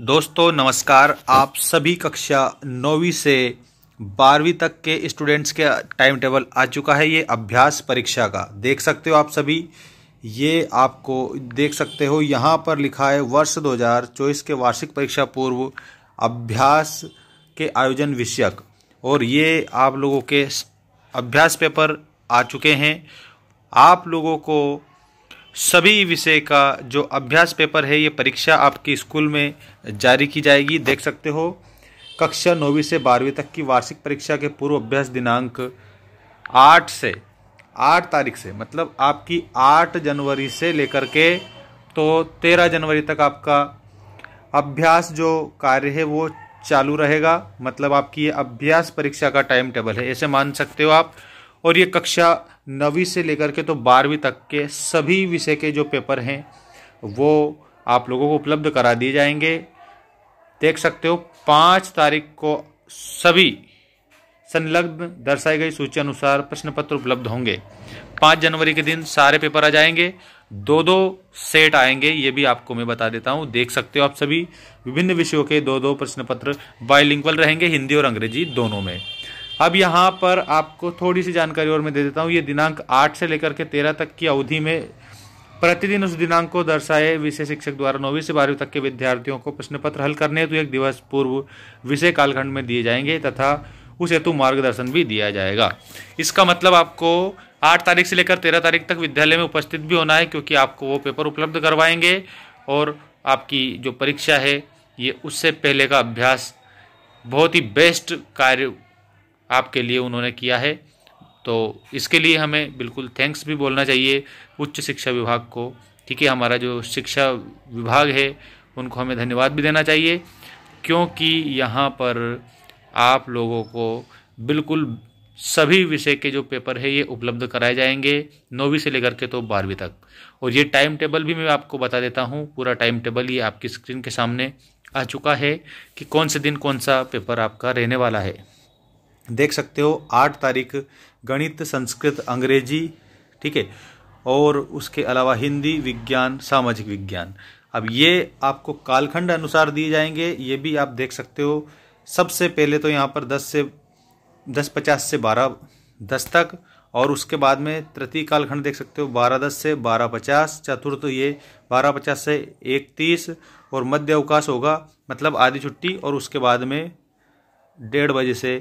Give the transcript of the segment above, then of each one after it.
दोस्तों नमस्कार आप सभी कक्षा नौवीं से बारहवीं तक के स्टूडेंट्स के टाइम टेबल आ चुका है ये अभ्यास परीक्षा का देख सकते हो आप सभी ये आपको देख सकते हो यहाँ पर लिखा है वर्ष 2024 के वार्षिक परीक्षा पूर्व अभ्यास के आयोजन विषयक और ये आप लोगों के अभ्यास पेपर आ चुके हैं आप लोगों को सभी विषय का जो अभ्यास पेपर है ये परीक्षा आपके स्कूल में जारी की जाएगी देख सकते हो कक्षा नौवीं से बारहवीं तक की वार्षिक परीक्षा के पूर्व अभ्यास दिनांक आठ से आठ तारीख से मतलब आपकी आठ जनवरी से लेकर के तो तेरह जनवरी तक आपका अभ्यास जो कार्य है वो चालू रहेगा मतलब आपकी ये अभ्यास परीक्षा का टाइम टेबल है ऐसे मान सकते हो आप और ये कक्षा नवी से लेकर के तो बारहवीं तक के सभी विषय के जो पेपर हैं वो आप लोगों को उपलब्ध करा दिए जाएंगे देख सकते हो पाँच तारीख को सभी संलग्न दर्शाई गई सूची अनुसार प्रश्न पत्र उपलब्ध होंगे पाँच जनवरी के दिन सारे पेपर आ जाएंगे दो दो सेट आएंगे ये भी आपको मैं बता देता हूँ देख सकते हो आप सभी विभिन्न विषयों के दो दो प्रश्न पत्र बाइलिंगुअल रहेंगे हिंदी और अंग्रेजी दोनों में अब यहाँ पर आपको थोड़ी सी जानकारी और मैं दे देता हूँ ये दिनांक आठ से लेकर के तेरह तक की अवधि में प्रतिदिन उस दिनांक को दर्शाए विषय शिक्षक द्वारा नौवीं से बारहवीं तक के विद्यार्थियों को प्रश्न पत्र हल करने हेतु एक दिवस पूर्व विषय कालखंड में दिए जाएंगे तथा उस हेतु मार्गदर्शन भी दिया जाएगा इसका मतलब आपको आठ तारीख से लेकर तेरह तारीख तक विद्यालय में उपस्थित भी होना है क्योंकि आपको वो पेपर उपलब्ध करवाएंगे और आपकी जो परीक्षा है ये उससे पहले का अभ्यास बहुत ही बेस्ट कार्य आपके लिए उन्होंने किया है तो इसके लिए हमें बिल्कुल थैंक्स भी बोलना चाहिए उच्च शिक्षा विभाग को ठीक है हमारा जो शिक्षा विभाग है उनको हमें धन्यवाद भी देना चाहिए क्योंकि यहाँ पर आप लोगों को बिल्कुल सभी विषय के जो पेपर है ये उपलब्ध कराए जाएंगे नौवीं से लेकर के तो बारहवीं तक और ये टाइम टेबल भी मैं आपको बता देता हूँ पूरा टाइम टेबल ये आपकी स्क्रीन के सामने आ चुका है कि कौन से दिन कौन सा पेपर आपका रहने वाला है देख सकते हो आठ तारीख गणित संस्कृत अंग्रेजी ठीक है और उसके अलावा हिंदी विज्ञान सामाजिक विज्ञान अब ये आपको कालखंड अनुसार दिए जाएंगे ये भी आप देख सकते हो सबसे पहले तो यहाँ पर दस से दस पचास से बारह दस तक और उसके बाद में तृतीय कालखंड देख सकते हो बारह दस से बारह पचास चतुर्थ तो ये बारह पचास से एक तीस और मध्य अवकाश होगा मतलब आधी छुट्टी और उसके बाद में डेढ़ बजे से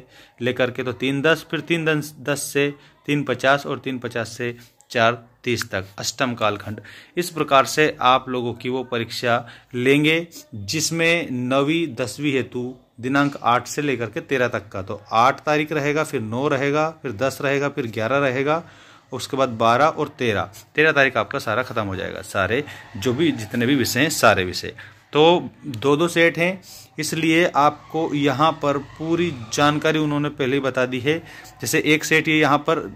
लेकर के तो तीन दस फिर तीन दस दस से तीन पचास और तीन पचास से चार तीस तक अष्टम कालखंड इस प्रकार से आप लोगों की वो परीक्षा लेंगे जिसमें नवी दसवीं हेतु दिनांक आठ से लेकर के तेरह तक का तो आठ तारीख रहेगा फिर नौ रहेगा फिर दस रहेगा फिर ग्यारह रहेगा उसके बाद बारह और तेरह तेरह तारीख आपका सारा खत्म हो जाएगा सारे जो भी जितने भी विषय हैं सारे विषय तो दो दो सेट हैं इसलिए आपको यहाँ पर पूरी जानकारी उन्होंने पहले ही बता दी है जैसे एक सेट ये यहाँ पर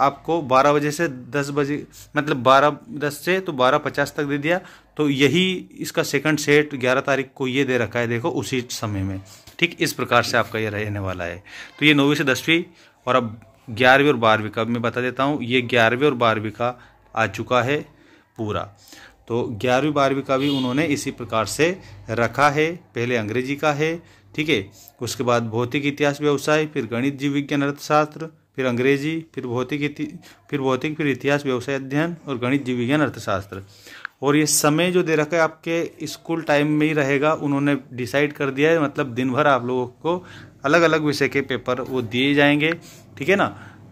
आपको 12 बजे से 10 बजे मतलब 12 10 से तो 12 पचास तक दे दिया तो यही इसका सेकंड सेट 11 तारीख को ये दे रखा है देखो उसी समय में ठीक इस प्रकार से आपका ये रहने वाला है तो ये नौवीं से दसवीं और अब ग्यारहवीं और बारहवीं का मैं बता देता हूँ ये ग्यारहवीं और बारहवीं का आ चुका है पूरा तो ग्यारहवीं बारहवीं का भी उन्होंने इसी प्रकार से रखा है पहले अंग्रेजी का है ठीक है उसके बाद भौतिक इतिहास व्यवसाय फिर गणित जीव विज्ञान अर्थशास्त्र फिर अंग्रेजी फिर भौतिक फिर भौतिक फिर इतिहास व्यवसाय अध्ययन और गणित जीव विज्ञान अर्थशास्त्र और ये समय जो दे रखा है आपके स्कूल टाइम में ही रहेगा उन्होंने डिसाइड कर दिया है मतलब दिन भर आप लोगों को अलग अलग विषय के पेपर वो दिए जाएंगे ठीक है ना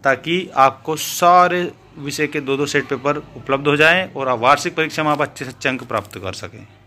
ताकि आपको सारे विषय के दो दो सेट पेपर उपलब्ध हो जाएं और आप वार्षिक परीक्षा में आप अच्छे से अंक प्राप्त कर सकें